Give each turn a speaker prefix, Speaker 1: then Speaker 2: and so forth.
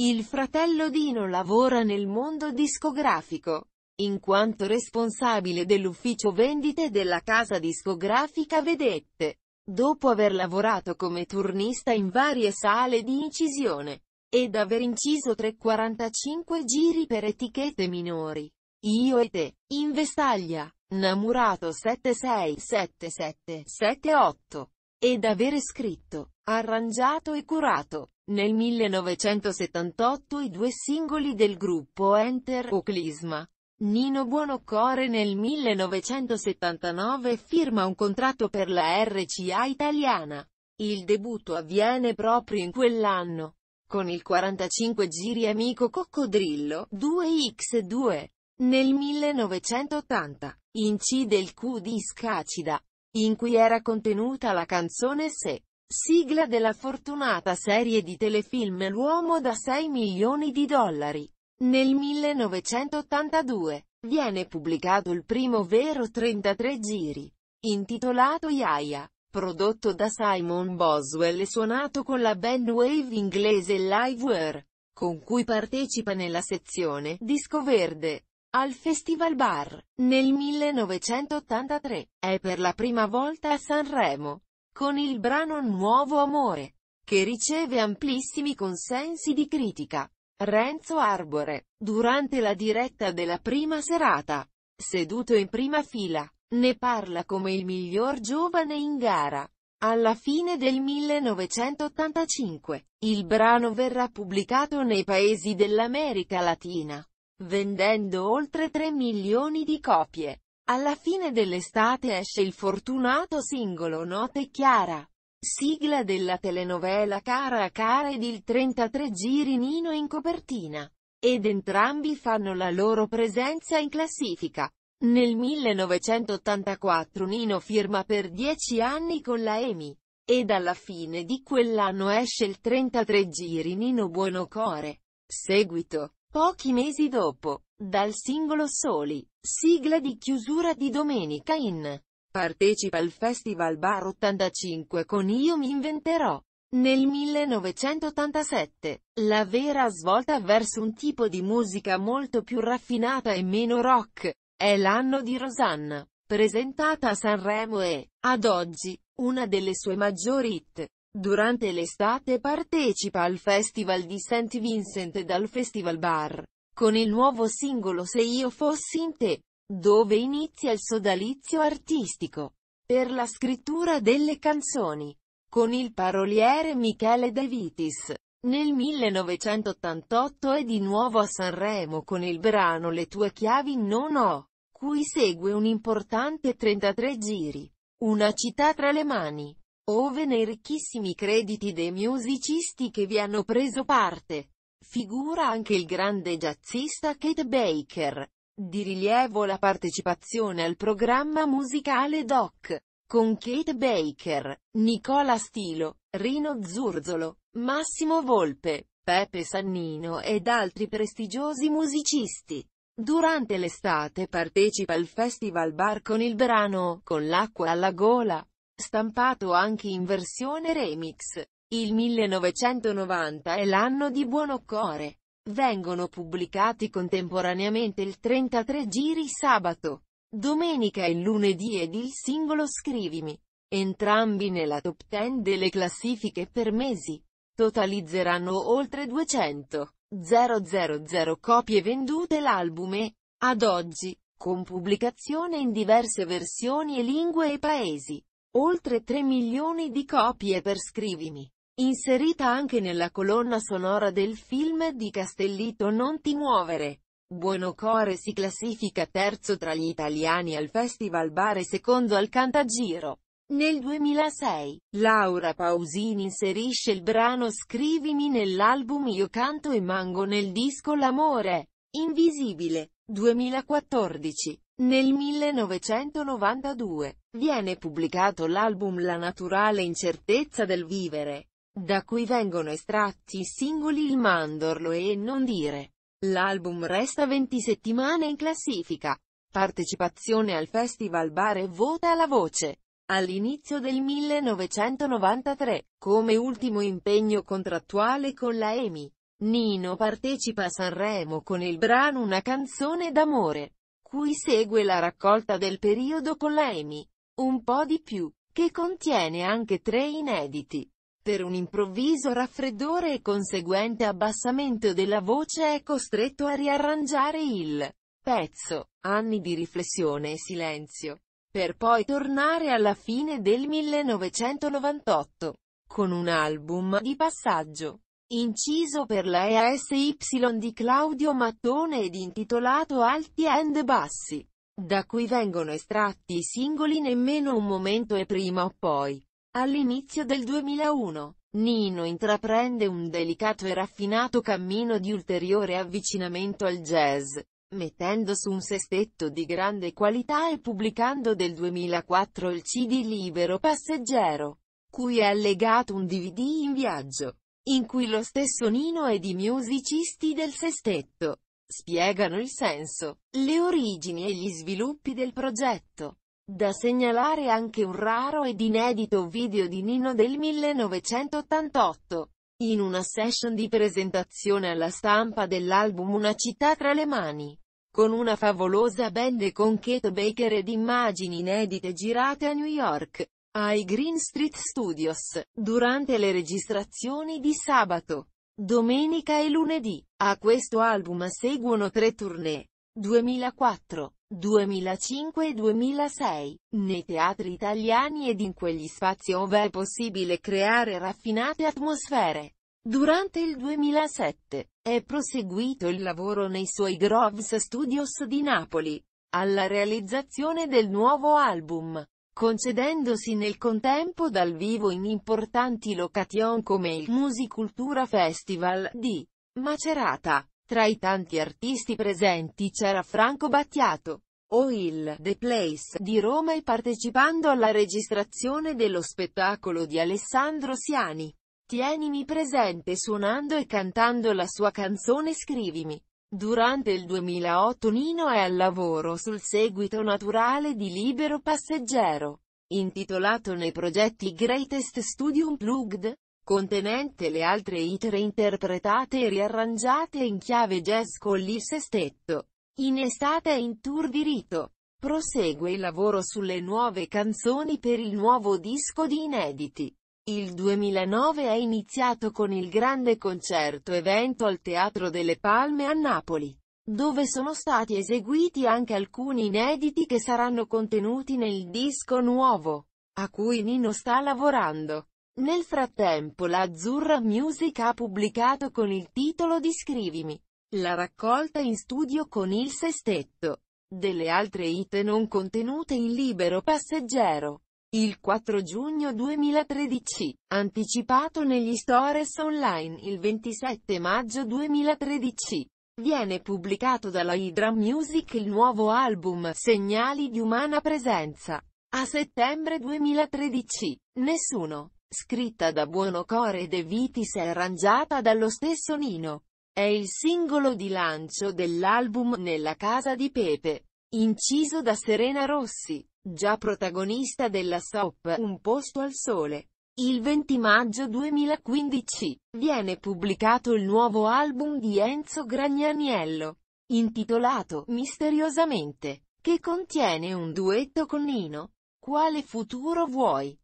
Speaker 1: Il fratello Dino lavora nel mondo discografico. In quanto responsabile dell'ufficio vendite della casa discografica Vedette, dopo aver lavorato come turnista in varie sale di incisione, ed aver inciso 345 giri per etichette minori, Io e te, in Vestaglia, Namurato 767778, ed avere scritto, arrangiato e curato, nel 1978 i due singoli del gruppo Enter o Clisma. Nino Buonocore nel 1979 firma un contratto per la RCA italiana. Il debutto avviene proprio in quell'anno. Con il 45 giri amico Coccodrillo, 2x2. Nel 1980, incide il Q di Scacida, in cui era contenuta la canzone Se. Sigla della fortunata serie di telefilm L'uomo da 6 milioni di dollari. Nel 1982, viene pubblicato il primo vero 33 giri, intitolato Yaya, prodotto da Simon Boswell e suonato con la band wave inglese Liveware, con cui partecipa nella sezione Disco Verde. Al Festival Bar, nel 1983, è per la prima volta a Sanremo, con il brano Nuovo Amore, che riceve amplissimi consensi di critica. Renzo Arbore, durante la diretta della prima serata, seduto in prima fila, ne parla come il miglior giovane in gara. Alla fine del 1985, il brano verrà pubblicato nei paesi dell'America Latina, vendendo oltre 3 milioni di copie. Alla fine dell'estate esce il fortunato singolo Notte Chiara. Sigla della telenovela Cara a Cara ed il 33 giri Nino in copertina. Ed entrambi fanno la loro presenza in classifica. Nel 1984 Nino firma per 10 anni con la EMI. Ed alla fine di quell'anno esce il 33 giri Nino Buonocore. Seguito. Pochi mesi dopo, dal singolo Soli. Sigla di chiusura di domenica in. Partecipa al Festival Bar 85 con Io mi inventerò. Nel 1987, la vera svolta verso un tipo di musica molto più raffinata e meno rock, è l'anno di Rosanna, presentata a Sanremo e, ad oggi, una delle sue maggiori hit. Durante l'estate partecipa al Festival di St. Vincent e al Festival Bar con il nuovo singolo Se io fossi in te, dove inizia il sodalizio artistico per la scrittura delle canzoni, con il paroliere Michele De Vitis. Nel 1988 è di nuovo a Sanremo con il brano Le tue chiavi non ho, cui segue un importante 33 giri, una città tra le mani, ove nei ricchissimi crediti dei musicisti che vi hanno preso parte. Figura anche il grande jazzista Kate Baker. Di rilievo la partecipazione al programma musicale Doc, con Kate Baker, Nicola Stilo, Rino Zurzolo, Massimo Volpe, Pepe Sannino ed altri prestigiosi musicisti. Durante l'estate partecipa al Festival Bar con il brano, con l'acqua alla gola, stampato anche in versione remix. Il 1990 è l'anno di Buonocore. Vengono pubblicati contemporaneamente il 33 giri sabato, domenica e lunedì ed il singolo Scrivimi. Entrambi nella top 10 delle classifiche per mesi. Totalizzeranno oltre 200,000 copie vendute l'album e, ad oggi, con pubblicazione in diverse versioni e lingue e paesi, oltre 3 milioni di copie per Scrivimi inserita anche nella colonna sonora del film di Castellito Non ti muovere. Buonocore si classifica terzo tra gli italiani al Festival Bar e secondo al Cantagiro. Nel 2006, Laura Pausini inserisce il brano Scrivimi nell'album Io canto e mango nel disco L'amore. Invisibile. 2014. Nel 1992, viene pubblicato l'album La naturale incertezza del vivere da cui vengono estratti i singoli Il Mandorlo e Non Dire. L'album resta 20 settimane in classifica. Partecipazione al Festival Bar e Vota alla Voce. All'inizio del 1993, come ultimo impegno contrattuale con la EMI, Nino partecipa a Sanremo con il brano Una canzone d'amore, cui segue la raccolta del periodo con la EMI, Un po' di più, che contiene anche tre inediti per un improvviso raffreddore e conseguente abbassamento della voce è costretto a riarrangiare il pezzo, anni di riflessione e silenzio, per poi tornare alla fine del 1998, con un album di passaggio, inciso per la EASY di Claudio Mattone ed intitolato Alti and Bassi, da cui vengono estratti i singoli Nemmeno un momento e Prima o poi. All'inizio del 2001, Nino intraprende un delicato e raffinato cammino di ulteriore avvicinamento al jazz, mettendo su un sestetto di grande qualità e pubblicando del 2004 il CD Libero Passeggero, cui è allegato un DVD in viaggio, in cui lo stesso Nino ed i musicisti del sestetto spiegano il senso, le origini e gli sviluppi del progetto. Da segnalare anche un raro ed inedito video di Nino del 1988. In una session di presentazione alla stampa dell'album Una città tra le mani, con una favolosa band con Kate Baker ed immagini inedite girate a New York, ai Green Street Studios, durante le registrazioni di sabato, domenica e lunedì. A questo album seguono tre tournée, 2004, 2005 e 2006, nei teatri italiani ed in quegli spazi dove è possibile creare raffinate atmosfere. Durante il 2007, è proseguito il lavoro nei suoi Groves Studios di Napoli, alla realizzazione del nuovo album, concedendosi nel contempo dal vivo in importanti location come il Musicultura Festival di Macerata. Tra i tanti artisti presenti c'era Franco Battiato. O il The Place, di Roma e partecipando alla registrazione dello spettacolo di Alessandro Siani. Tienimi presente suonando e cantando la sua canzone Scrivimi. Durante il 2008 Nino è al lavoro sul seguito naturale di Libero Passeggero, intitolato nei progetti Greatest Studium Plugged, contenente le altre itere interpretate e riarrangiate in chiave jazz con il sestetto. In estate in tour di rito. Prosegue il lavoro sulle nuove canzoni per il nuovo disco di inediti. Il 2009 è iniziato con il grande concerto evento al Teatro delle Palme a Napoli, dove sono stati eseguiti anche alcuni inediti che saranno contenuti nel disco nuovo, a cui Nino sta lavorando. Nel frattempo la Azzurra Music ha pubblicato con il titolo di Scrivimi, la raccolta in studio con il sestetto, delle altre hit non contenute in libero passeggero. Il 4 giugno 2013, anticipato negli stores online il 27 maggio 2013, viene pubblicato dalla Hydra Music il nuovo album Segnali di umana presenza. A settembre 2013, nessuno scritta da Buonocore De Vitis e arrangiata dallo stesso Nino. È il singolo di lancio dell'album Nella casa di Pepe, inciso da Serena Rossi, già protagonista della SOP Un posto al sole. Il 20 maggio 2015, viene pubblicato il nuovo album di Enzo Gragnaniello, intitolato Misteriosamente, che contiene un duetto con Nino. Quale futuro vuoi?